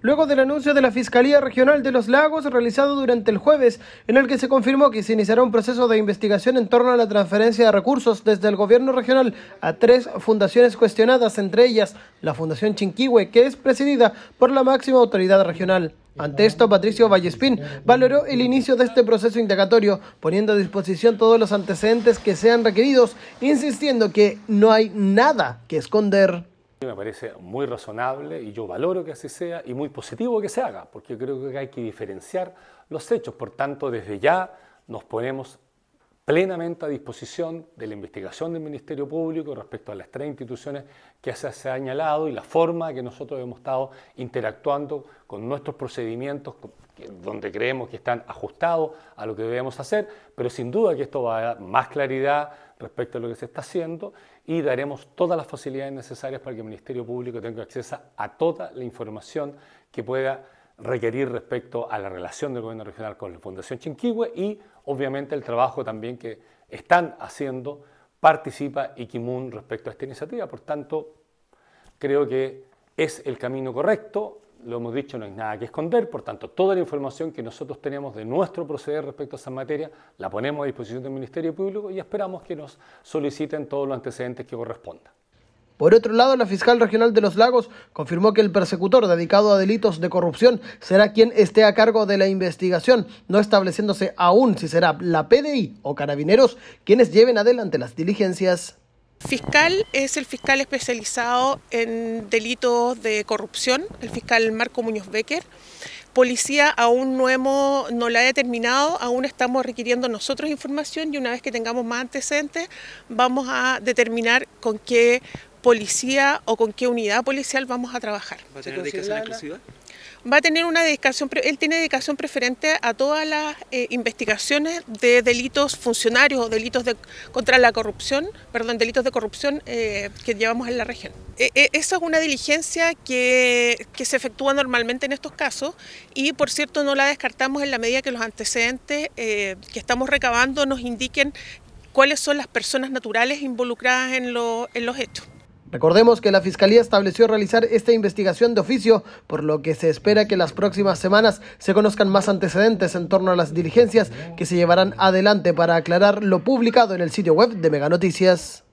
Luego del anuncio de la Fiscalía Regional de los Lagos realizado durante el jueves, en el que se confirmó que se iniciará un proceso de investigación en torno a la transferencia de recursos desde el gobierno regional a tres fundaciones cuestionadas, entre ellas la Fundación Chinquihue, que es presidida por la máxima autoridad regional. Ante esto, Patricio Vallespín valoró el inicio de este proceso indagatorio, poniendo a disposición todos los antecedentes que sean requeridos, insistiendo que no hay nada que esconder. Me parece muy razonable y yo valoro que así sea y muy positivo que se haga, porque creo que hay que diferenciar los hechos. Por tanto, desde ya nos ponemos plenamente a disposición de la investigación del Ministerio Público respecto a las tres instituciones que se, ha señalado y la forma que nosotros hemos estado interactuando con nuestros procedimientos donde creemos que están ajustados a lo que debemos hacer, pero sin duda que esto va a dar más claridad respecto a lo que se está haciendo y daremos todas las facilidades necesarias para que el Ministerio Público tenga acceso a toda la información que pueda requerir respecto a la relación del gobierno regional con la Fundación Chinquihue y obviamente el trabajo también que están haciendo participa Iquimun respecto a esta iniciativa. Por tanto, creo que es el camino correcto, lo hemos dicho, no hay nada que esconder, por tanto, toda la información que nosotros tenemos de nuestro proceder respecto a esa materia la ponemos a disposición del Ministerio Público y esperamos que nos soliciten todos los antecedentes que correspondan. Por otro lado, la fiscal regional de Los Lagos confirmó que el persecutor dedicado a delitos de corrupción será quien esté a cargo de la investigación, no estableciéndose aún si será la PDI o carabineros quienes lleven adelante las diligencias. Fiscal es el fiscal especializado en delitos de corrupción, el fiscal Marco Muñoz Becker. Policía aún no, hemos, no la ha determinado, aún estamos requiriendo nosotros información y una vez que tengamos más antecedentes vamos a determinar con qué policía o con qué unidad policial vamos a trabajar. ¿Va a tener dedicación exclusiva? Va a tener una dedicación, él tiene dedicación preferente a todas las eh, investigaciones de delitos funcionarios o delitos de, contra la corrupción, perdón, delitos de corrupción eh, que llevamos en la región. E, e, esa es una diligencia que, se efectúa normalmente en estos casos y, por cierto, no la descartamos en la medida que los antecedentes eh, que estamos recabando nos indiquen cuáles son las personas naturales involucradas en los hechos. Recordemos que la Fiscalía estableció realizar esta investigación de oficio, por lo que se espera que las próximas semanas se conozcan más antecedentes en torno a las diligencias que se llevarán adelante para aclarar lo publicado en el sitio web de Meganoticias.